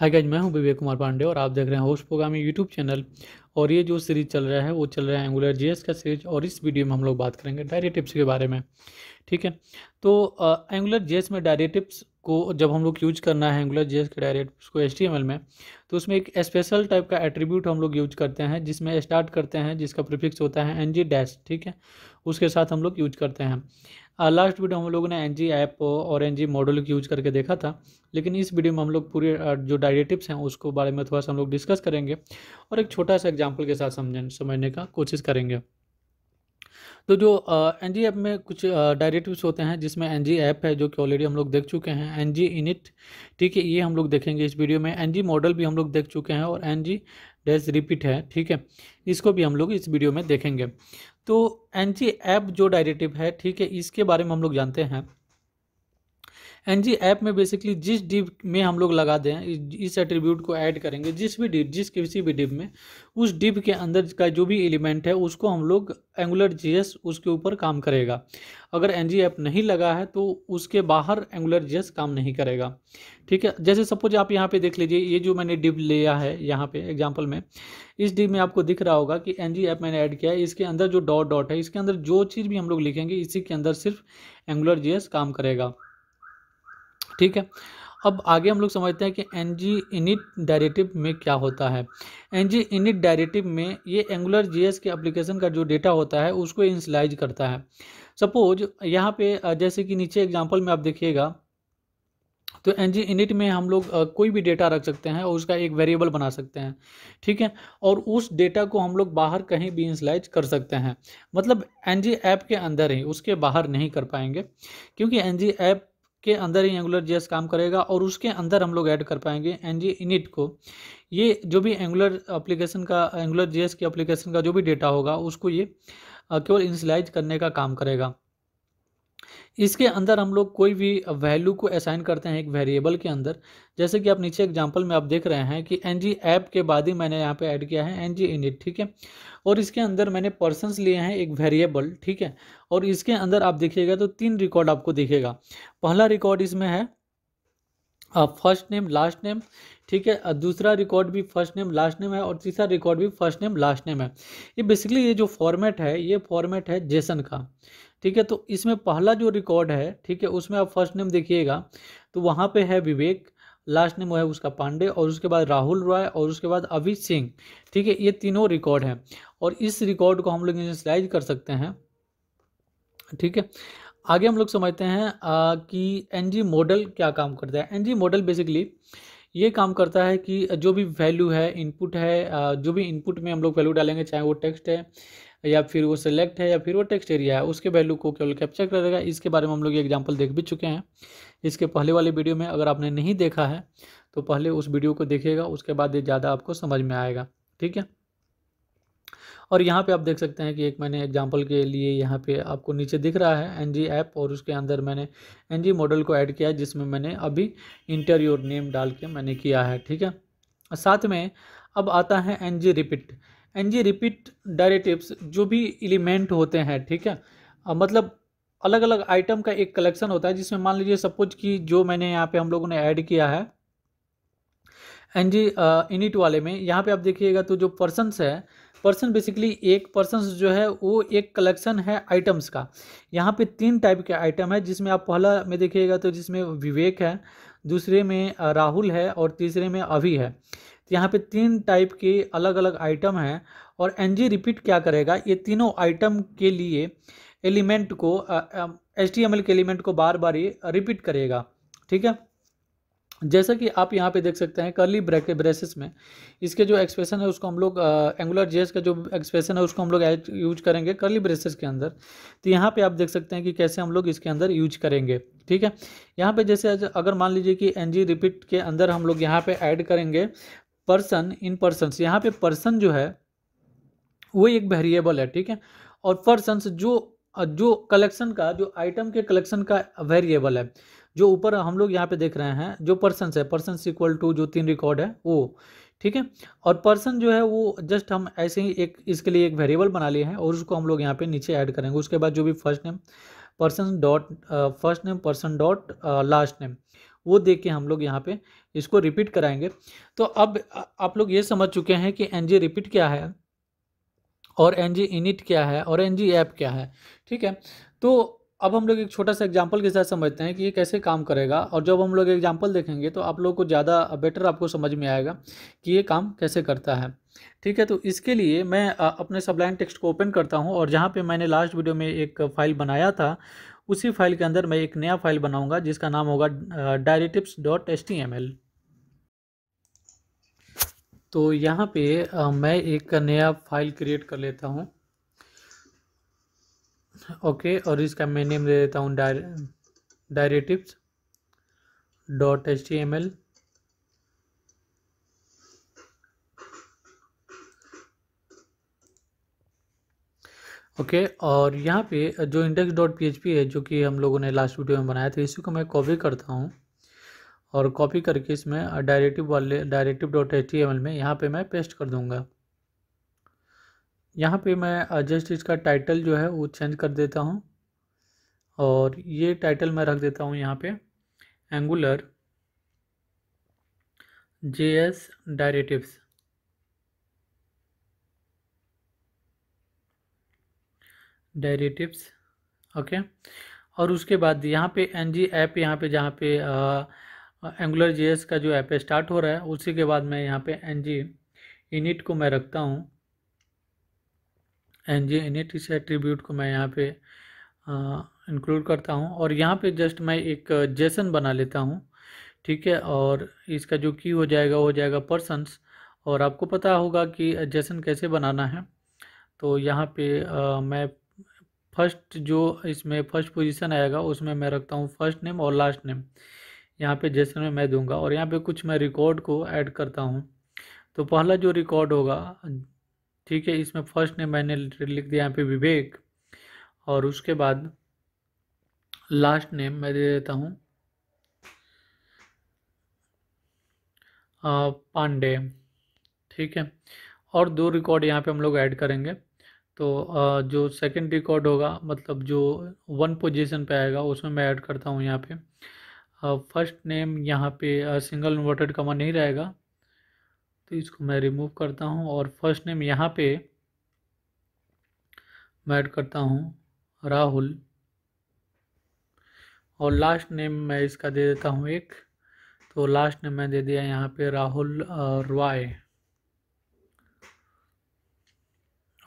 hi guys मैं हूं विवेक कुमार पांडे और आप देख रहे हैं होस्ट प्रोग्रामी यूट्यूब चैनल और ये जो सीरीज चल रहा है वो चल रहा है एंगुलर जीएस का सीरीज और इस वीडियो में हम लोग बात करेंगे डायरेटिप्स के बारे में ठीक है तो एंगुलर जीएस में डायरेटिप्स को जब हम लोग यूज करना है एंगुलर जेस के डायरेक्ट उसको एच में तो उसमें एक स्पेशल टाइप का एट्रीब्यूट हम लोग यूज करते हैं जिसमें स्टार्ट करते हैं जिसका प्रीफिक्स होता है एन डैश ठीक है उसके साथ हम लोग यूज करते हैं लास्ट वीडियो हम लोगों ने एन ऐप और एन मॉडल यूज करके देखा था लेकिन इस वीडियो में हम लोग पूरे जो डायरेटिव्स हैं उसको बारे में थोड़ा सा हम लोग डिस्कस करेंगे और एक छोटा सा एग्जाम्पल के साथ समझ समझने का कोशिश करेंगे तो जो एन जी ऐप में कुछ डायरेक्टिव्स होते हैं जिसमें एन जी ऐप है जो कि ऑलरेडी हम लोग देख चुके हैं एन जी इनिट ठीक है ये हम लोग देखेंगे इस वीडियो में एन जी मॉडल भी हम लोग देख चुके हैं और एन जी डैश रिपीट है ठीक है इसको भी हम लोग इस वीडियो में देखेंगे तो एन जी ऐप जो डायरेक्टिव है ठीक है इसके बारे में हम लोग जानते हैं एन जी ऐप में बेसिकली जिस डिव में हम लोग लगा दें इस एट्रीब्यूट को ऐड करेंगे जिस भी डिव जिस किसी भी डिव में उस डिव के अंदर का जो भी एलिमेंट है उसको हम लोग एंगुलर जी उसके ऊपर काम करेगा अगर एन जी ऐप नहीं लगा है तो उसके बाहर एंगुलर जी काम नहीं करेगा ठीक है जैसे सपोज आप यहाँ पे देख लीजिए ये जो मैंने डिव लिया है यहाँ पे एग्जाम्पल में इस डिव में आपको दिख रहा होगा कि एन जी ऐप मैंने ऐड किया है इसके अंदर जो डॉट डॉट है इसके अंदर जो चीज़ भी हम लोग लिखेंगे इसी के अंदर सिर्फ एंगुलर जी काम करेगा ठीक है अब आगे हम लोग समझते हैं कि एन जी इनिट डायरेटिव में क्या होता है एन जी इनिट डायरेटिव में ये एंगुलर जी के एप्लीकेशन का जो डेटा होता है उसको इंसलाइज करता है सपोज यहाँ पे जैसे कि नीचे एग्जाम्पल में आप देखिएगा तो एन जी इनिट में हम लोग कोई भी डेटा रख सकते हैं और उसका एक वेरिएबल बना सकते हैं ठीक है और उस डेटा को हम लोग बाहर कहीं भी इंसलाइज कर सकते हैं मतलब एन जी ऐप के अंदर ही उसके बाहर नहीं कर पाएंगे क्योंकि एन जी ऐप के अंदर ही एंगुलर जी काम करेगा और उसके अंदर हम लोग ऐड कर पाएंगे एन जी इनिट को ये जो भी एंगुलर अप्लीकेशन का एंगुलर जी की अप्लीकेशन का जो भी डेटा होगा उसको ये केवल इंसिलाइज करने का काम करेगा इसके अंदर हम लोग कोई भी वैल्यू को असाइन करते हैं एक वेरिएबल के अंदर जैसे कि आप नीचे एग्जांपल में आप देख रहे हैं कि एन जी ऐप के बाद ही मैंने यहाँ पे ऐड किया है एन जी इनिट ठीक है और इसके अंदर मैंने पर्सनस लिए हैं एक वेरिएबल ठीक है और इसके अंदर आप देखिएगा तो तीन रिकॉर्ड आपको दिखेगा पहला रिकॉर्ड इसमें है फर्स्ट नेम लास्ट नेम ठीक है दूसरा रिकॉर्ड भी फर्स्ट नेम लास्ट नेम है और तीसरा रिकॉर्ड भी फर्स्ट नेम लास्ट नेम है ये बेसिकली ये जो फॉर्मेट है ये फॉर्मेट है जेसन का ठीक है तो इसमें पहला जो रिकॉर्ड है ठीक है उसमें आप फर्स्ट नेम देखिएगा तो वहाँ पे है विवेक लास्ट नेम वो है उसका पांडे और उसके बाद राहुल रॉय और उसके बाद अभित सिंह ठीक है ये तीनों रिकॉर्ड हैं और इस रिकॉर्ड को हम लोग इनिशलाइज कर सकते हैं ठीक है आगे हम लोग समझते हैं आ, कि एन मॉडल क्या काम करता है एन मॉडल बेसिकली ये काम करता है कि जो भी वैल्यू है इनपुट है जो भी इनपुट में हम लोग वैल्यू डालेंगे चाहे वो टेक्स्ट है या फिर वो सेलेक्ट है या फिर वो टेक्स्ट एरिया है उसके वैल्यू को केवल कैप्चर करेगा इसके बारे में हम लोग ये एग्जाम्पल देख भी चुके हैं इसके पहले वाले वीडियो में अगर आपने नहीं देखा है तो पहले उस वीडियो को देखिएगा उसके बाद ये ज़्यादा आपको समझ में आएगा ठीक है और यहाँ पे आप देख सकते हैं कि एक मैंने एग्जांपल के लिए यहाँ पे आपको नीचे दिख रहा है एनजी ऐप और उसके अंदर मैंने एनजी मॉडल को ऐड किया है जिसमें मैंने अभी इंटर योर नेम डाल के मैंने किया है ठीक है साथ में अब आता है NG repeat N G repeat directives जो भी एलिमेंट होते हैं ठीक है मतलब अलग अलग आइटम का एक कलेक्शन होता है जिसमें मान लीजिए सपोज कि जो मैंने यहाँ पे हम लोगों ने ऐड किया है एन जी इनिट वाले में यहाँ पे आप देखिएगा तो जो पर्सनस है पर्सन बेसिकली एक पर्सन जो है वो एक कलेक्शन है आइटम्स का यहाँ पे तीन टाइप के आइटम है जिसमें आप पहला में देखिएगा तो जिसमें विवेक है दूसरे में राहुल है और तीसरे में अभी है तो यहाँ पे तीन टाइप के अलग अलग आइटम हैं और एन जी रिपीट क्या करेगा ये तीनों आइटम के लिए एलिमेंट को एच डी एम एल के एलिमेंट को बार बार ये रिपीट करेगा ठीक है जैसा कि आप यहाँ पे देख सकते हैं कर्ली ब्रैके ब्रेसिस में इसके जो एक्सप्रेशन है उसको हम लोग एंगुलर जेस का जो एक्सप्रेशन है उसको हम लोग यूज करेंगे कर्ली ब्रेसिस के अंदर तो यहाँ पे आप देख सकते हैं कि कैसे हम लोग इसके अंदर यूज करेंगे ठीक है यहाँ पे जैसे अगर मान लीजिए कि एन जी रिपीट के अंदर हम लोग यहाँ पे ऐड करेंगे पर्सन इन पर्सन यहाँ पे पर्सन जो है वो एक वेरिएबल है ठीक है और पर्सन जो जो कलेक्शन का जो आइटम के कलेक्शन का वेरिएबल है जो ऊपर हम लोग यहाँ पे देख रहे हैं जो पर्सन है पर्सन इक्वल टू जो तीन रिकॉर्ड है वो ठीक है और पर्सन जो है वो जस्ट हम ऐसे ही एक इसके लिए एक वेरिएबल बना लिए हैं और उसको हम लोग यहाँ पे नीचे ऐड करेंगे उसके बाद जो भी first name person dot first name person dot last name वो देख के हम लोग यहाँ पे इसको रिपीट कराएंगे तो अब आप लोग ये समझ चुके हैं कि एन जी रिपीट क्या है और एन जी इनिट क्या है और एन जी ऐप क्या है ठीक है तो अब हम लोग एक छोटा सा एग्जाम्पल के साथ समझते हैं कि ये कैसे काम करेगा और जब हम लोग एग्जाम्पल देखेंगे तो आप लोग को ज़्यादा बेटर आपको समझ में आएगा कि ये काम कैसे करता है ठीक है तो इसके लिए मैं अपने सबलाइन टेक्स्ट को ओपन करता हूँ और जहाँ पे मैंने लास्ट वीडियो में एक फ़ाइल बनाया था उसी फाइल के अंदर मैं एक नया फाइल बनाऊँगा जिसका नाम होगा directives dot S T M L तो यहाँ पे मैं एक नया फाइल क्रिएट कर लेता हूँ ओके और इसका मैं नेम दे देता हूँ directives dot H T M L okay और यहाँ पे जो इंडेक्स डॉट पी है जो कि हम लोगों ने लास्ट वीडियो में बनाया था इसी को मैं कॉपी करता हूँ और कॉपी करके इसमें डायरेक्टिव वाले डायरेक्टिव डॉट एच में यहाँ पे मैं पेस्ट कर दूँगा यहाँ पे मैं जस्ट इसका टाइटल जो है वो चेंज कर देता हूँ और ये टाइटल मैं रख देता हूँ यहाँ पे angular J S directives directives okay और उसके बाद यहाँ पे एन जी ऐप यहाँ पे जहाँ पे आ, एंगुलर जे का जो ऐप स्टार्ट हो रहा है उसी के बाद मैं यहाँ पे एन जी इनिट को मैं रखता हूँ एन जी इनिट इस एट्रीब्यूट को मैं यहाँ पे इंक्लूड करता हूँ और यहाँ पे जस्ट मैं एक जेसन बना लेता हूँ ठीक है और इसका जो की हो जाएगा हो जाएगा पर्सनस और आपको पता होगा कि जेसन कैसे बनाना है तो यहाँ पे आ, मैं फर्स्ट जो इसमें फर्स्ट पोजीशन आएगा उसमें मैं रखता हूँ फर्स्ट नेम और लास्ट नेम यहाँ पे जैसन में मैं दूंगा और यहाँ पे कुछ मैं रिकॉर्ड को ऐड करता हूँ तो पहला जो रिकॉर्ड होगा ठीक है इसमें फर्स्ट ने मैंने लिख दिया यहाँ पे विवेक और उसके बाद लास्ट नेम मैं दे देता हूँ पांडे ठीक है और दो रिकॉर्ड यहाँ पे हम लोग ऐड करेंगे तो जो सेकंड रिकॉर्ड होगा मतलब जो वन पोजीशन पे आएगा उसमें मैं ऐड करता हूँ यहाँ पे फर्स्ट हाँ, नेम यहाँ पे सिंगल इन्वर्टेड कमा नहीं रहेगा तो इसको मैं रिमूव करता हूँ और फर्स्ट नेम यहाँ पे मैं ऐड करता हूँ राहुल और लास्ट नेम मैं इसका दे देता हूँ एक तो लास्ट नेम मैं दे दिया यहाँ पे राहुल रॉय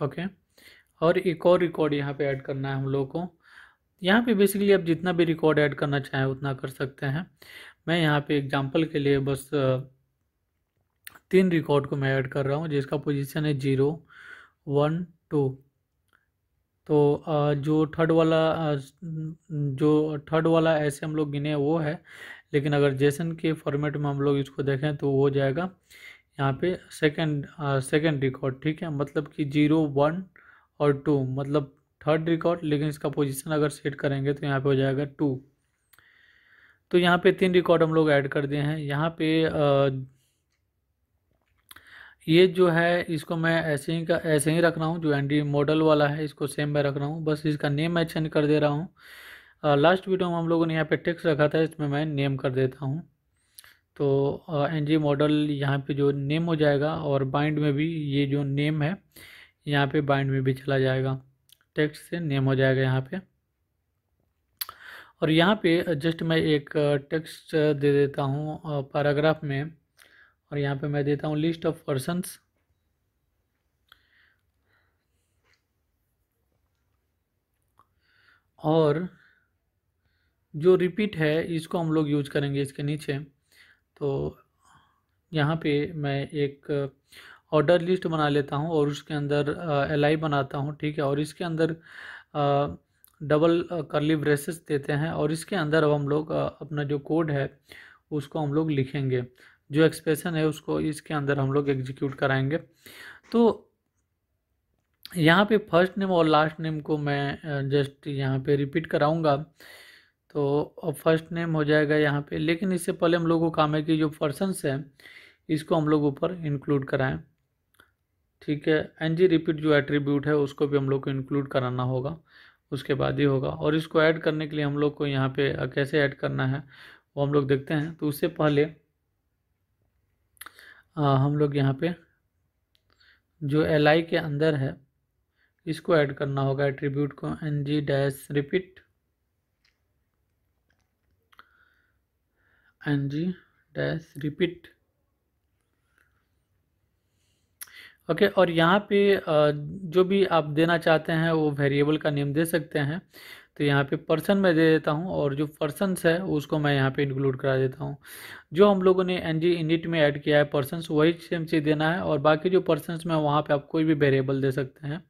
ओके और एक और रिकॉर्ड यहाँ पे ऐड करना है हम लोगों को यहाँ पे बेसिकली आप जितना भी रिकॉर्ड ऐड करना चाहें उतना कर सकते हैं मैं यहाँ पे एग्जांपल के लिए बस तीन रिकॉर्ड को मैं ऐड कर रहा हूँ जिसका पोजीशन है जीरो वन टू तो जो थर्ड वाला जो थर्ड वाला ऐसे हम लोग गिने वो है लेकिन अगर जेसन के फॉर्मेट में हम लोग इसको देखें तो हो जाएगा यहाँ पे सेकंड सेकंड रिकॉर्ड ठीक है मतलब कि जीरो वन और टू मतलब थर्ड रिकॉर्ड लेकिन इसका पोजीशन अगर सेट करेंगे तो यहाँ पे हो जाएगा टू तो यहाँ पे तीन रिकॉर्ड हम लोग ऐड कर दिए हैं यहाँ पे आ, ये जो है इसको मैं ऐसे ही का ऐसे ही रख रहा हूँ जो एंडी मॉडल वाला है इसको सेम में रख रहा हूँ बस इसका नेम मैं चेंज कर दे रहा हूँ लास्ट वीडियो में हम लोगों ने यहाँ पे टेक्स रखा था इसमें मैं नेम कर देता हूँ तो एन जी मॉडल यहाँ पे जो नेम हो जाएगा और बाइंड में भी ये जो नेम है यहाँ पे बाइंड में भी चला जाएगा टेक्स्ट से नेम हो जाएगा यहाँ पे और यहाँ पे जस्ट मैं एक टेक्स्ट दे देता हूँ पैराग्राफ में और यहाँ पे मैं देता हूँ लिस्ट ऑफ पर्सनस और जो रिपीट है इसको हम लोग यूज करेंगे इसके नीचे तो यहाँ पे मैं एक ऑर्डर लिस्ट बना लेता हूँ और उसके अंदर एल आई बनाता हूँ ठीक है और इसके अंदर डबल करली ब्रेसेस देते हैं और इसके अंदर अब हम लोग अपना जो कोड है उसको हम लोग लिखेंगे जो एक्सप्रेशन है उसको इसके अंदर हम लोग एग्जीक्यूट कराएंगे तो यहाँ पे फर्स्ट नेम और लास्ट नेम को मैं जस्ट यहाँ पे रिपीट कराऊंगा तो फर्स्ट नेम हो जाएगा यहाँ पे लेकिन इससे पहले हम लोगों को काम है कि जो पर्सनस हैं इसको हम लोग ऊपर इंक्लूड कराएँ ठीक है एन जी रिपीट जो एट्रीब्यूट है उसको भी हम लोग को इंक्लूड कराना होगा उसके बाद ही होगा और इसको ऐड करने के लिए हम लोग को यहाँ पे कैसे ऐड करना है वो हम लोग देखते हैं तो उससे पहले आ, हम लोग यहाँ पे जो एल आई के अंदर है इसको ऐड करना होगा एट्रीब्यूट को n g dash repeat N g dash repeat okay और यहाँ पे जो भी आप देना चाहते हैं वो वेरिएबल का नेम दे सकते हैं तो यहाँ पे पर्सन मैं दे देता हूँ और जो पर्सनस है उसको मैं यहाँ पे इंक्लूड करा देता हूँ जो हम लोगों ने एन जी इनिट में ऐड किया है पर्सनस वही सेम चीज़ देना है और बाकी जो पर्सनस में वहाँ पे आप कोई भी वेरिएबल दे सकते हैं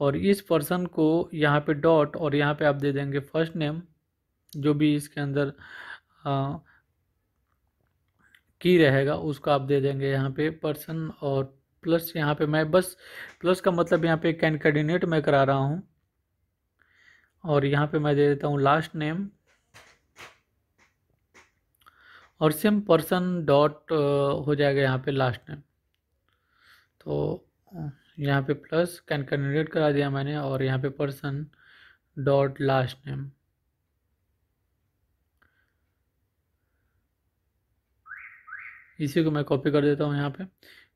और इस पर्सन को यहाँ पर डॉट और यहाँ पर आप दे देंगे फर्स्ट नेम जो भी इसके अंदर आ, की रहेगा उसको आप दे देंगे यहाँ पे पर्सन और प्लस यहाँ पे मैं बस प्लस का मतलब यहाँ पे कैन कैनकर्डिनेट मैं करा रहा हूँ और यहाँ पे मैं दे देता हूँ लास्ट नेम और सेम पर्सन डॉट हो जाएगा यहाँ पे लास्ट नेम तो यहाँ पे प्लस कैन कैंडिनेट करा दिया मैंने और यहाँ पे पर्सन डॉट लास्ट नेम इसी को मैं कॉपी कर देता हूँ यहाँ पे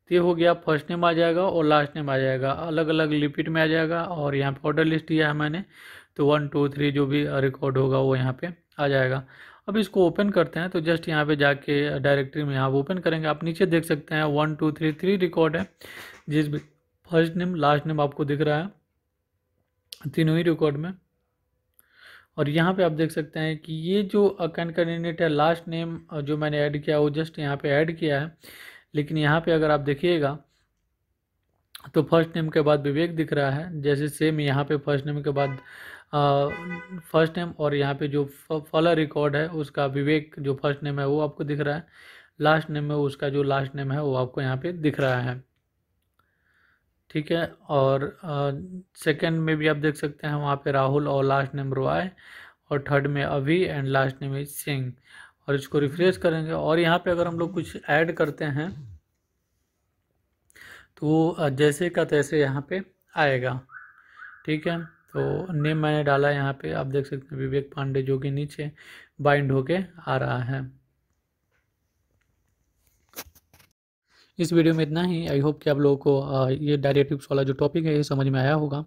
तो ये हो गया फर्स्ट नेम आ जाएगा और लास्ट नेम आ जाएगा अलग अलग लिपिट में आ जाएगा और यहाँ पे ऑर्डर लिस्ट दिया है मैंने तो वन टू थ्री जो भी रिकॉर्ड होगा वो यहाँ पे आ जाएगा अब इसको ओपन करते हैं तो जस्ट यहाँ पे जाके डायरेक्टरी में यहाँ ओपन करेंगे आप नीचे देख सकते हैं one two three three record है जिस फर्स्ट नेम लास्ट नेम आपको दिख रहा है तीनों ही रिकॉर्ड में और यहाँ पे आप देख सकते हैं कि ये जो कैंडिडेट है लास्ट नेम जो मैंने ऐड किया वो जस्ट यहाँ पे ऐड किया है लेकिन यहाँ पे अगर आप देखिएगा तो फर्स्ट नेम के बाद विवेक दिख रहा है जैसे सेम यहाँ पे फर्स्ट नेम के बाद फर्स्ट नेम और यहाँ पे जो फॉलर रिकॉर्ड है उसका विवेक जो फर्स्ट नेम है वो आपको दिख रहा है लास्ट नेम में उसका जो लास्ट नेम है वो आपको यहाँ पे दिख रहा है ठीक है और सेकंड में भी आप देख सकते हैं वहाँ पे राहुल और लास्ट नेम रॉय और थर्ड में अभी and last name is Singh और इसको रिफ्रेश करेंगे और यहाँ पे अगर हम लोग कुछ ऐड करते हैं तो जैसे का तैसे यहाँ पे आएगा ठीक है तो नेम मैंने डाला यहाँ पे आप देख सकते हैं विवेक पांडे जो कि नीचे बाइंड होके आ रहा है इस वीडियो में इतना ही आई होप कि आप लोगों को ये डायरेटिव्स वाला जो टॉपिक है ये समझ में आया होगा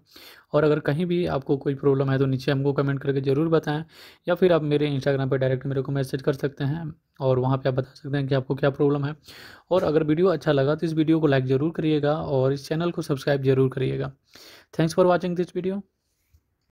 और अगर कहीं भी आपको कोई प्रॉब्लम है तो नीचे हमको कमेंट करके ज़रूर बताएं या फिर आप मेरे इंस्टाग्राम पर डायरेक्ट मेरे को मैसेज कर सकते हैं और वहाँ पे आप बता सकते हैं कि आपको क्या प्रॉब्लम है और अगर वीडियो अच्छा लगा तो इस वीडियो को लाइक ज़रूर करिएगा और इस चैनल को सब्सक्राइब ज़रूर करिएगा thanks for watching this video